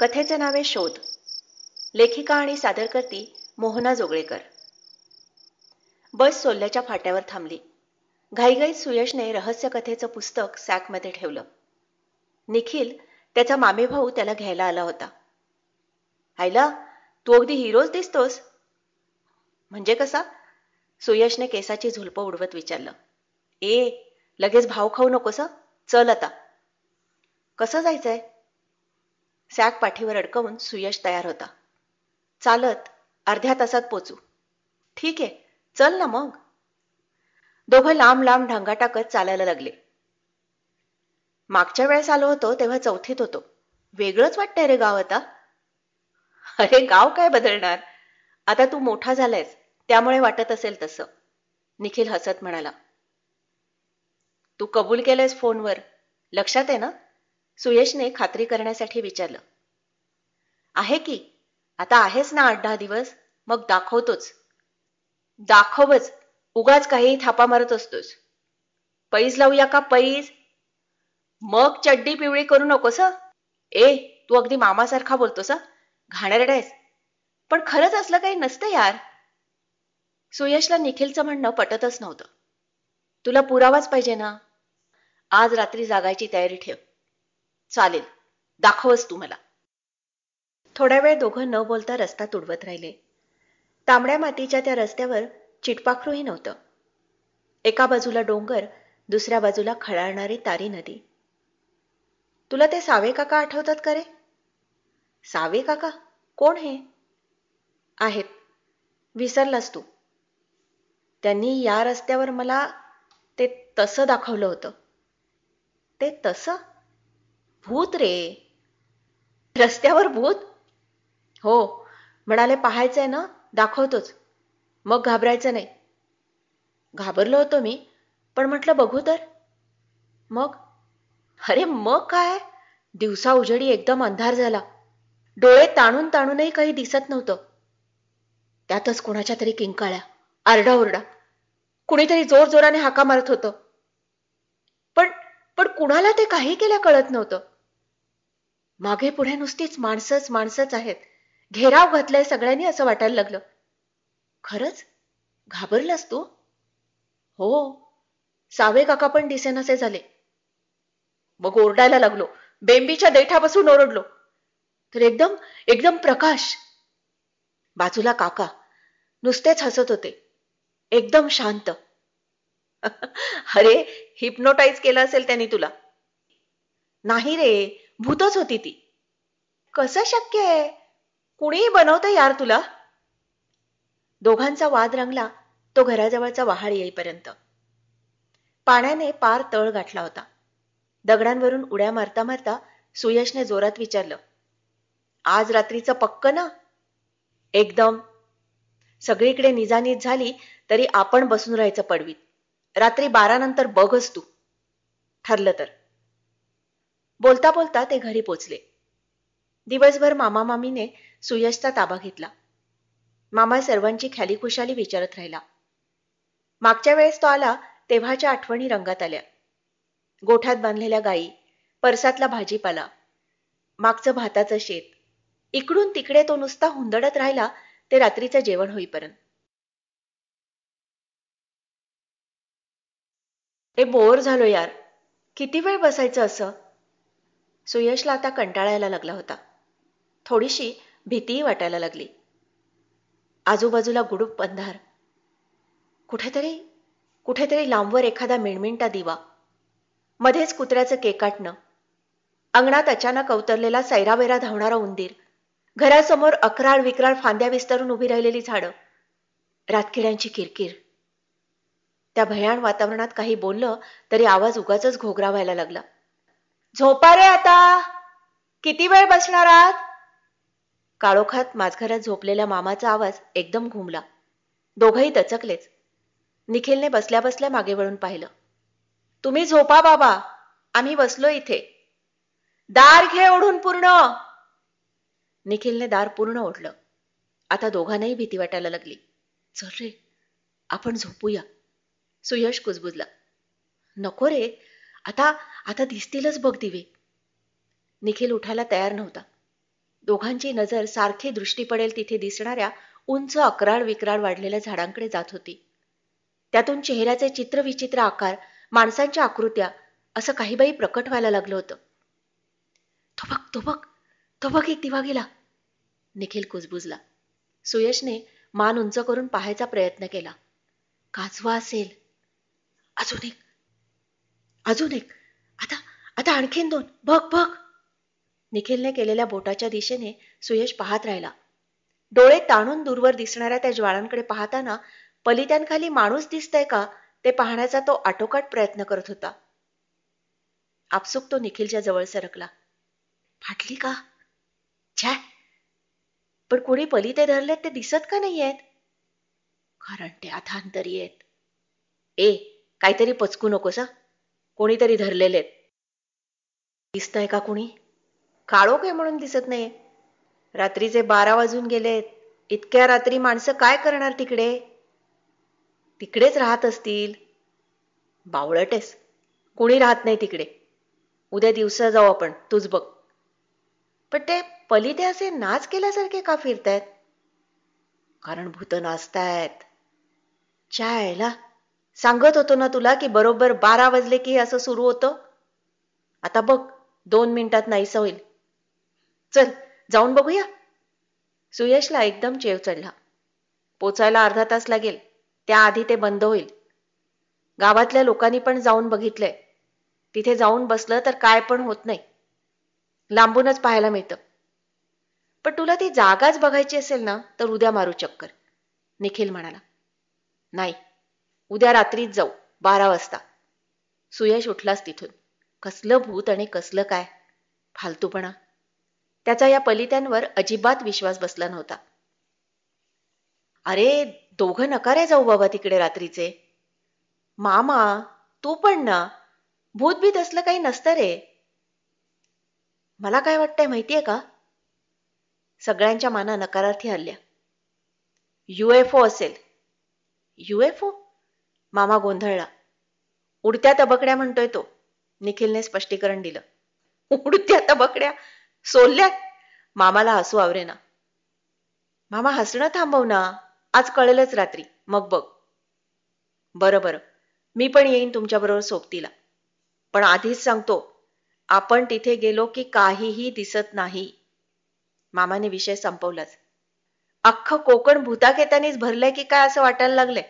कथेचे नावे शोध लेखिका आणि सादरकर्ती मोहना जोगळेकर बस सोल्ल्याच्या फाट्यावर थांबली घाईघाईत सुयशने रहस्यकथेचं पुस्तक सॅकमध्ये ठेवलं निखिल त्याचा भाऊ त्याला घ्यायला आला होता आईला तू अगदी हिरोज दिसतोस म्हणजे कसा सुयशने केसाची झुलपं उडवत विचारलं ए लगेच भाव खाऊ नकोस चल आता कसं जायचंय सॅक पाठीवर अडकवून सुयश तयार होता चालत अर्ध्या तासात पोचू ठीक आहे चल ना मग दोघं लांब लांब ढांगा टाकत चालायला लागले मागच्या वेळेस आलो होतो तेव्हा चौथीत होतो वेगळंच वाटतंय रे गाव आता अरे गाव काय बदलणार आता तू मोठा झालायस त्यामुळे वाटत असेल तसं निखिल हसत म्हणाला तू कबूल केलंयस फोनवर लक्षात आहे ना सुयशने खात्री करण्यासाठी विचारलं आहे की आता आहेच ना आठ दहा दिवस मग दाखवतोच दाखवच उगाच काही थापा मारत असतोस पैज लावूया का पैज मग चड्डी पिवळी करू नकोस ए तू अगदी मामासारखा बोलतोस घाणेरडायस पण खरंच असलं काही नसतं यार सुयशला निखिलचं म्हणणं पटतच नव्हतं तुला पुरावाच पाहिजे ना आज रात्री जागायची तयारी ठेव चालेल दाखवच तू मला थोड्या वेळ दोघं न बोलता रस्ता तुडवत राहिले तांबड्या मातीच्या त्या रस्त्यावर चिटपाखरूही नव्हतं एका बाजूला डोंगर दुसऱ्या बाजूला खळाळणारी तारी नदी तुला ते सावे काका आठवतात का रे सावे काका कोण हे आहेत विसरलास तू त्यांनी या रस्त्यावर मला ते तसं दाखवलं होतं ते तसं भूत रे रस्त्यावर भूत हो म्हणाले पाहायचंय ना दाखवतोच मग घाबरायचं नाही घाबरलो होतो मी पण म्हटलं बघू तर मग अरे मग काय दिवसा उजडी एकदम अंधार झाला डोळे ताणून ताणूनही काही दिसत नव्हतं त्यातच कुणाच्या तरी किंकाळ्या आरडाओरडा कुणीतरी जोर जोराने हाका मारत होतं पण पण कुणाला ते काही केल्या कळत नव्हतं मागे पुढे नुसतीच माणसंच माणसंच आहेत घेराव घातलाय सगळ्यांनी असं वाटायला लागलं खरंच घाबरलास तू हो सावे काका पण दिसेनासे झाले मग ओरडायला लागलो बेंबीच्या देठापासून ओरडलो तर एकदम एकदम प्रकाश बाजूला काका नुसतेच हसत होते एकदम शांत अरे हिप्नोटाईज केलं असेल त्यांनी तुला नाही रे भूतच होती ती कसं शक्य आहे कुणीही बनवतं यार तुला दोघांचा वाद रंगला तो घराजवळचा वहाळ येईपर्यंत पाण्याने पार तळ गाठला होता दगडांवरून उड्या मारता मारता सुयशने जोरात विचारलं आज रात्रीचं पक्क ना एकदम सगळीकडे निजानीज झाली तरी आपण बसून राहायचं पडवीत रात्री बारा नंतर बघच तू ठरलं तर बोलता बोलता ते घरी पोचले दिवसभर मामा मामीने सुयशचा ताबा घेतला मामा सर्वांची खुशाली विचारत राहिला मागच्या वेळेस तो आला तेव्हाच्या आठवणी रंगात आल्या गोठ्यात बांधलेल्या गाई परसातला भाजीपाला मागचं भाताचं शेत इकडून तिकडे तो नुसता हुंदडत राहिला ते रात्रीचं जेवण होईपर्यंत ए बोर झालो यार किती वेळ बसायचं असं सुयशला आता कंटाळायला लागला होता थोडीशी भीतीही वाटायला लागली आजूबाजूला गुडूप अंधार कुठेतरी कुठेतरी लांबवर एखादा मिणमिणटा दिवा मध्येच कुत्र्याचं केकाटणं अंगणात अचानक अवतरलेला सैराबेरा धावणारा उंदीर घरासमोर अकराळ विक्राळ फांद्या विस्तारून उभी राहिलेली झाडं रातकिड्यांची किरकिर त्या भयाण वातावरणात काही बोललं तरी आवाज उगाच घोगरा व्हायला लागला झोपा रे आता किती वेळ बसणार आहात काळोखात माझघरात झोपलेल्या मामाचा आवाज एकदम घुमला दोघही दचकलेच निखिलने बसल्या बसल्या मागे वळून पाहिलं तुम्ही झोपा बाबा आम्ही बसलो इथे दार घे ओढून पूर्ण निखिलने दार पूर्ण ओढलं आता दोघांनाही भीती वाटायला लागली चल रे आपण झोपूया सुयश कुजबुजला नको रे आता आता दिसतीलच बघ दिवे निखिल उठायला तयार नव्हता दोघांची नजर सारखी दृष्टी पडेल तिथे दिसणाऱ्या उंच अकराळ विक्राळ वाढलेल्या झाडांकडे जात होती त्यातून चेहऱ्याचे चित्रविचित्र आकार माणसांच्या आकृत्या असं काहीबाई प्रकट व्हायला लागलं होतं तो बघ तो बघ तो बघ एक दिवा गेला निखिल कुजबुजला सुयशने मान उंच करून पाहायचा प्रयत्न केला काजवा असेल अजून एक अजून एक आता आता आणखीन दोन बघ बघ निखिलने केलेल्या बोटाच्या दिशेने सुयश पाहत राहिला डोळे ताणून दूरवर दिसणाऱ्या त्या ज्वाळांकडे पाहताना पलित्यांखाली माणूस दिसतय का ते पाहण्याचा तो आटोकाट प्रयत्न करत होता आपसुक तो निखिलच्या जवळ सरकला फाटली का छा पण कोणी पलिते धरलेत ते दिसत का नाहीयेत कारण ते आता आहेत ए काहीतरी पचकू नकोस कोणीतरी धरलेले दिसत आहे का कुणी काळो काय म्हणून दिसत नाही रात्रीचे बारा वाजून गेलेत इतक्या रात्री माणसं काय करणार तिकडे तिकडेच राहत असतील बावळटेस कुणी राहत नाही तिकडे उद्या दिवसा जाऊ आपण तूच बघ पण ते पलिते असे नाच केल्यासारखे का फिरतायत कारण भूत नाचतायत चायला सांगत होतो ना तुला की बरोबर बारा वाजले की असं सुरू होतं आता बघ दोन मिनिटात नाहीस होईल चल जाऊन बघूया सुयशला एकदम चेव चढला पोचायला अर्धा तास लागेल त्याआधी ते बंद होईल गावातल्या लोकांनी पण जाऊन बघितलंय तिथे जाऊन बसलं तर काय पण होत नाही लांबूनच पाहायला मिळतं पण तुला ती जागाच बघायची असेल ना तर उद्या मारू चक्कर निखिल म्हणाला नाही उद्या रात्रीच जाऊ बारा वाजता सुयश उठलाच तिथून कसलं भूत आणि कसलं काय फालतूपणा त्याचा या पलित्यांवर अजिबात विश्वास बसला नव्हता अरे दोघं नकारे जाऊ बाबा तिकडे रात्रीचे मामा तू पण ना भूत भूतभीत असलं काही नसतं रे मला काय वाटतंय माहितीये का सगळ्यांच्या माना नकारार्थी हल्ल्या युएफओ असेल युएफओ मामा गोंधळला उडत्या तबकड्या म्हणतोय तो निखिलने स्पष्टीकरण दिलं उडत्या तबकड्या सोलल्या मामाला हसू आवरेना मामा हसणं थांबव ना आज कळेलच रात्री मग बघ बरं बरं मी पण येईन तुमच्याबरोबर सोबतीला पण आधीच सांगतो आपण तिथे गेलो की काहीही दिसत नाही मामाने विषय संपवलाच अख्खं कोकण भूताखेतानीच भरलंय की काय असं वाटायला लागलंय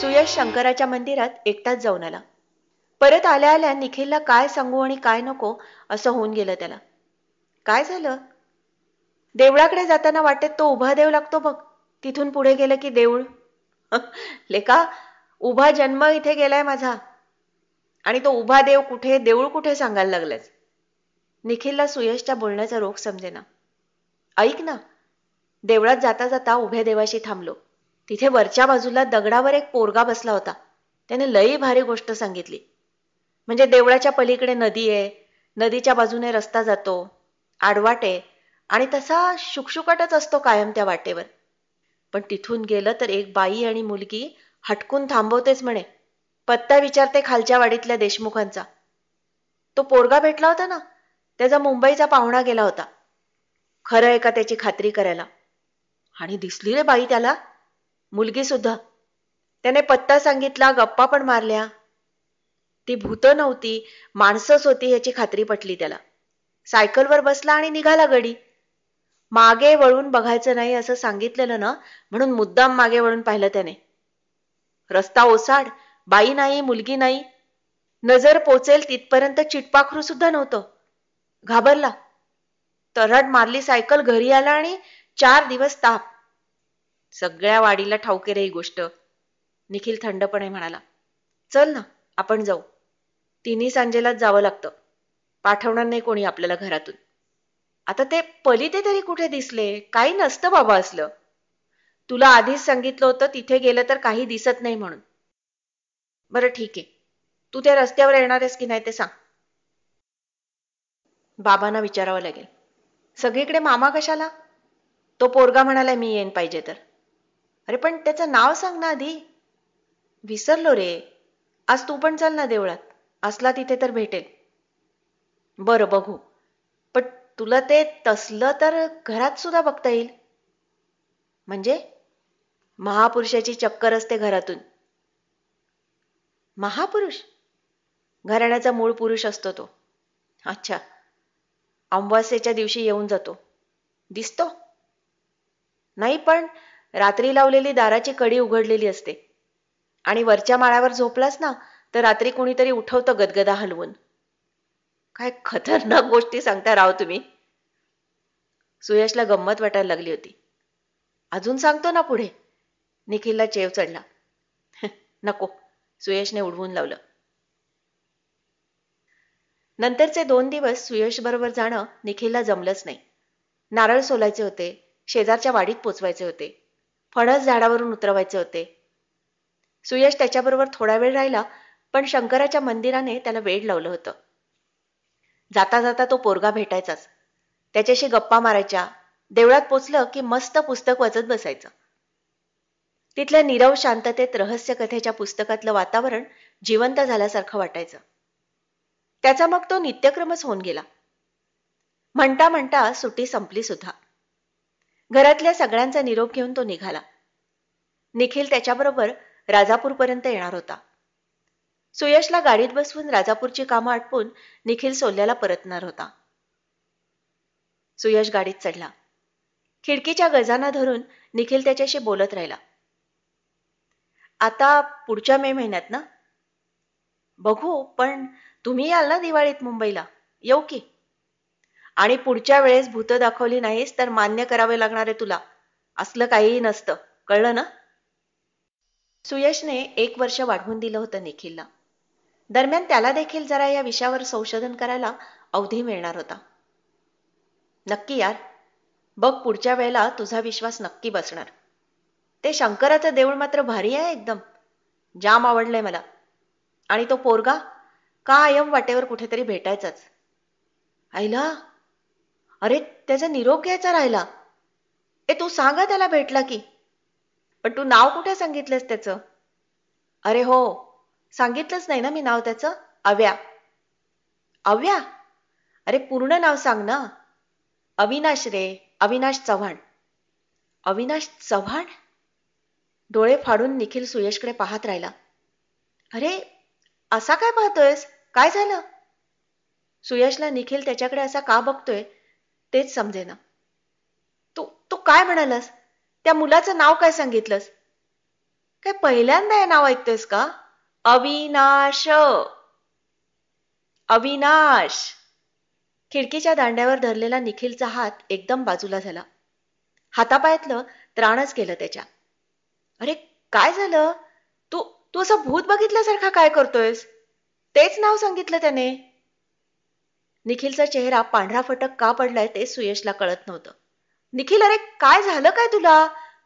सुयश शंकराच्या मंदिरात एकटाच जाऊन आला परत आल्या आल्या निखिलला काय सांगू आणि काय नको असं होऊन गेलं त्याला काय झालं देवळाकडे जाताना वाटेत तो उभा देव लागतो बघ तिथून पुढे गेलं की देऊळ लेका उभा जन्म इथे गेलाय माझा आणि तो उभा देव कुठे देऊळ कुठे सांगायला लागलाच निखिलला सुयशच्या बोलण्याचा रोग समजेना ऐक ना देवळात जाता जाता उभ्या देवाशी थांबलो तिथे वरच्या बाजूला दगडावर एक पोरगा बसला होता त्याने लई भारी गोष्ट सांगितली म्हणजे देवळाच्या पलीकडे नदी आहे नदीच्या बाजूने रस्ता जातो आडवाट आहे आणि तसा शुकशुकाटच असतो कायम त्या वाटेवर पण तिथून गेलं तर एक बाई आणि मुलगी हटकून थांबवतेच म्हणे पत्ता विचारते खालच्या वाडीतल्या देशमुखांचा तो पोरगा भेटला होता ना त्याचा मुंबईचा पाहुणा गेला होता खरं आहे का त्याची खात्री करायला आणि दिसली रे बाई त्याला मुलगी सुद्धा त्याने पत्ता सांगितला गप्पा पण मारल्या ती भूत नव्हती माणसंच होती याची खात्री पटली त्याला सायकलवर बसला आणि निघाला गडी मागे वळून बघायचं नाही असं सांगितलेलं ना म्हणून मुद्दाम मागे वळून पाहिलं त्याने रस्ता ओसाड बाई नाही मुलगी नाही नजर पोचेल तिथपर्यंत चिटपाखरू सुद्धा नव्हतं घाबरला तरड मारली सायकल घरी आला आणि चार दिवस ताप सगळ्या वाडीला ठाऊके रे ही गोष्ट निखिल थंडपणे म्हणाला चल ना आपण जाऊ तिन्ही सांजेलाच जावं लागतं पाठवणार नाही कोणी आपल्याला घरातून आता ते पलिते तरी कुठे दिसले काही नसतं बाबा असलं तुला आधीच सांगितलं होतं तिथे गेलं तर काही दिसत नाही म्हणून बरं ठीक आहे तू त्या रस्त्यावर येणार आहेस की नाही ते सांग बाबांना विचारावं लागेल सगळीकडे मामा कशाला तो पोरगा म्हणालाय मी येईन पाहिजे तर अरे पण त्याचं नाव सांग ना आधी विसरलो रे आज तू पण चल ना देवळात असला तिथे तर भेटेल बरं बघू पण तुला ते तसलं तर घरात सुद्धा बघता येईल म्हणजे महापुरुषाची चक्कर असते घरातून महापुरुष घराण्याचा मूळ पुरुष असतो तो अच्छा अमावास्येच्या दिवशी येऊन जातो दिसतो नाही पण रात्री लावलेली दाराची कडी उघडलेली असते आणि वरच्या माळ्यावर झोपलास ना तर रात्री कोणीतरी उठवतं गदगदा हलवून काय खतरनाक गोष्टी सांगता राव तुम्ही सुयशला गंमत वाटायला लागली होती अजून सांगतो ना पुढे निखिलला चेव चढला नको सुयशने उडवून लावलं नंतरचे दोन दिवस सुयश बरोबर जाणं निखिलला जमलंच नाही नारळ सोलायचे होते शेजारच्या वाडीत पोचवायचे होते फणस झाडावरून उतरवायचे होते सुयश त्याच्याबरोबर थोडा वेळ राहिला पण शंकराच्या मंदिराने त्याला वेळ लावलं होतं जाता जाता तो पोरगा भेटायचाच त्याच्याशी गप्पा मारायच्या देवळात पोचलं की मस्त पुस्तक वाचत बसायचं तिथल्या निरव शांततेत रहस्यकथेच्या पुस्तकातलं वातावरण जिवंत झाल्यासारखं वाटायचं त्याचा मग तो नित्यक्रमच होऊन गेला म्हणता म्हणता सुटी संपली सुद्धा घरातल्या सगळ्यांचा निरोप घेऊन तो निघाला निखिल त्याच्याबरोबर राजापूरपर्यंत येणार होता सुयशला गाडीत बसवून राजापूरची कामं आटपून निखिल सोल्याला परतणार होता सुयश गाडीत चढला खिडकीच्या गजाना धरून निखिल त्याच्याशी बोलत राहिला आता पुढच्या मे महिन्यात ना बघू पण तुम्ही याल ना दिवाळीत मुंबईला येऊ की आणि पुढच्या वेळेस भूत दाखवली नाहीस तर मान्य करावे लागणार आहे तुला असलं काहीही नसतं कळलं ना सुयशने एक वर्ष वाढवून दिलं होतं निखिलला दरम्यान त्याला देखील जरा या विषयावर संशोधन करायला अवधी मिळणार होता नक्की यार बघ पुढच्या वेळेला तुझा विश्वास नक्की बसणार ते शंकराचं देऊळ मात्र भारी आहे एकदम जाम आवडलंय मला आणि तो पोरगा कायम वाटेवर कुठेतरी भेटायचाच आईला अरे त्याचा निरोप घ्यायचा राहिला ए तू सांगा त्याला भेटला की पण तू नाव कुठे सांगितलंस त्याचं अरे हो सांगितलंच नाही ना मी नाव त्याचं अव्या अव्या अरे पूर्ण नाव सांग ना अविनाश रे अविनाश चव्हाण अविनाश चव्हाण डोळे फाडून निखिल सुयशकडे पाहत राहिला अरे असा काय पाहतोयस काय झालं सुयशला निखिल त्याच्याकडे असा का बघतोय तेच समजेना तू तू काय म्हणालास त्या मुलाचं नाव काय सांगितलंस काय पहिल्यांदा हे नाव ऐकतोयस का अविनाश अविनाश खिडकीच्या दांड्यावर धरलेला निखिलचा हात एकदम बाजूला झाला हातापायातलं त्राणच केलं त्याच्या अरे काय झालं तू तू असं भूत बघितल्यासारखा काय करतोयस तेच नाव सांगितलं त्याने निखिलचा चेहरा पांढरा फटक का पडलाय ते सुयशला कळत नव्हतं निखिल अरे काय झालं काय तुला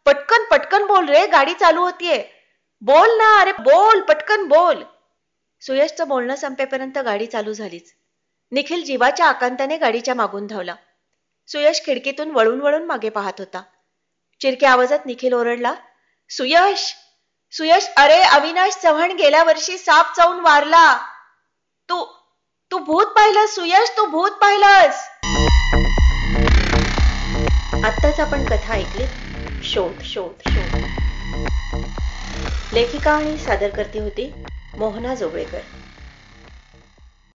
पटकन पटकन बोल रे गाडी चालू होतीये बोल ना अरे बोल पटकन बोल सुयशचं बोलणं संपेपर्यंत गाडी चालू झालीच निखिल जीवाच्या आकांताने गाडीच्या मागून धावला सुयश खिडकीतून वळून वळून मागे पाहत होता चिरक्या आवाजात निखिल ओरडला सुयश सुयश अरे अविनाश चव्हाण गेल्या वर्षी साप चावून वारला तू तू भूत पाहिलंस सुयश तू भूत पाहिलंस आताच आपण कथा ऐकली शोध शोध शोध लेखिका आणि सादरकर्ती होती मोहना जोगळेकर